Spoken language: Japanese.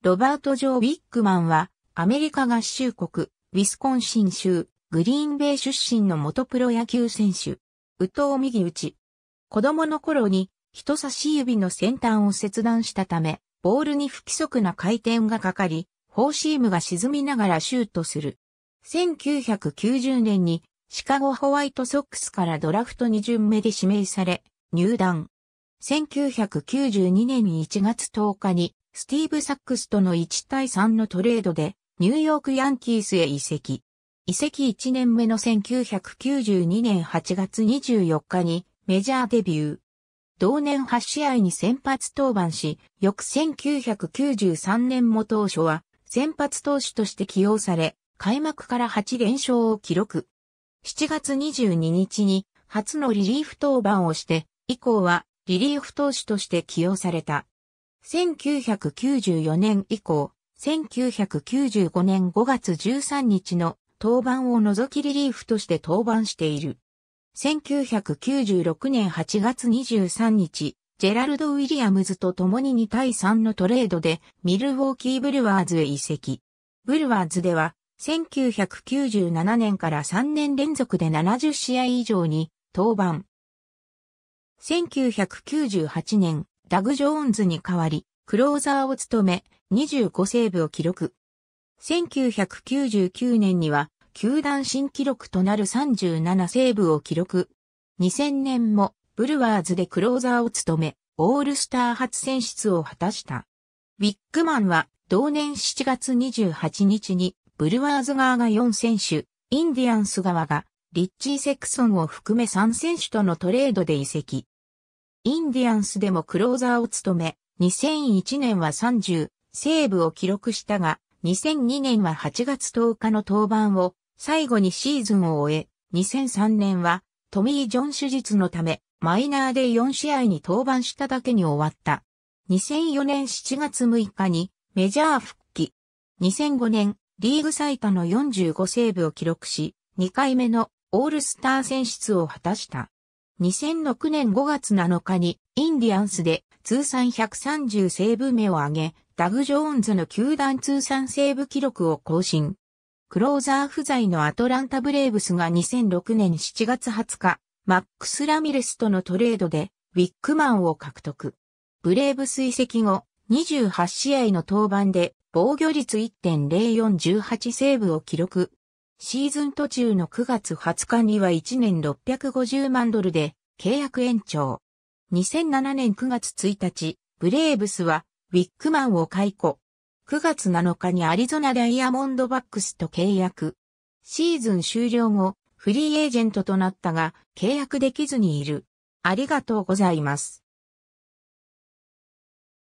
ロバート・ジョー・ウィックマンは、アメリカ合衆国、ウィスコンシン州、グリーンベイ出身の元プロ野球選手。右投右打ち。子供の頃に人差し指の先端を切断したため、ボールに不規則な回転がかかり、フォーシームが沈みながらシュートする。1990年にシカゴホワイトソックスからドラフト2巡目で指名され、入団。1992年1月10日にスティーブ・サックスとの1対3のトレードで、ニューヨーク・ヤンキースへ移籍。移籍1年目の1992年8月24日にメジャーデビュー。同年8試合に先発登板し、翌1993年も当初は先発投手として起用され、開幕から8連勝を記録。7月22日に初のリリーフ登板をして、以降はリリーフ投手として起用された。1994年以降、1995年5月13日の登板を除きリリーフとして登板している。1996年8月23日、ジェラルド・ウィリアムズと共に2対3のトレードでミルウォーキー・ブルワーズへ移籍。ブルワーズでは1997年から3年連続で70試合以上に登板。1998年ダグ・ジョーンズに代わり、クローザーを務め、25セーブを記録。1999年には、球団新記録となる37セーブを記録。2000年も、ブルワーズでクローザーを務め、オールスター初選出を果たした。ウィッグマンは、同年7月28日に、ブルワーズ側が4選手、インディアンス側が、リッチー・セクソンを含め3選手とのトレードで移籍。インディアンスでもクローザーを務め、2001年は30、セーブを記録したが、2002年は8月10日の登板を最後にシーズンを終え、2003年はトミー・ジョン手術のためマイナーで4試合に登板しただけに終わった。2004年7月6日にメジャー復帰。2005年リーグ最多の45セーブを記録し、2回目のオールスター選出を果たした。2006年5月7日にインディアンスで通算130セーブ目を挙げ、ダグ・ジョーンズの球団通算セーブ記録を更新。クローザー不在のアトランタ・ブレーブスが2006年7月20日、マックス・ラミレスとのトレードでウィックマンを獲得。ブレーブス跡籍後、28試合の登板で防御率1.0418セーブを記録。シーズン途中の9月20日には1年650万ドルで契約延長。2007年9月1日、ブレーブスはウィックマンを解雇。9月7日にアリゾナダイヤモンドバックスと契約。シーズン終了後、フリーエージェントとなったが、契約できずにいる。ありがとうございます。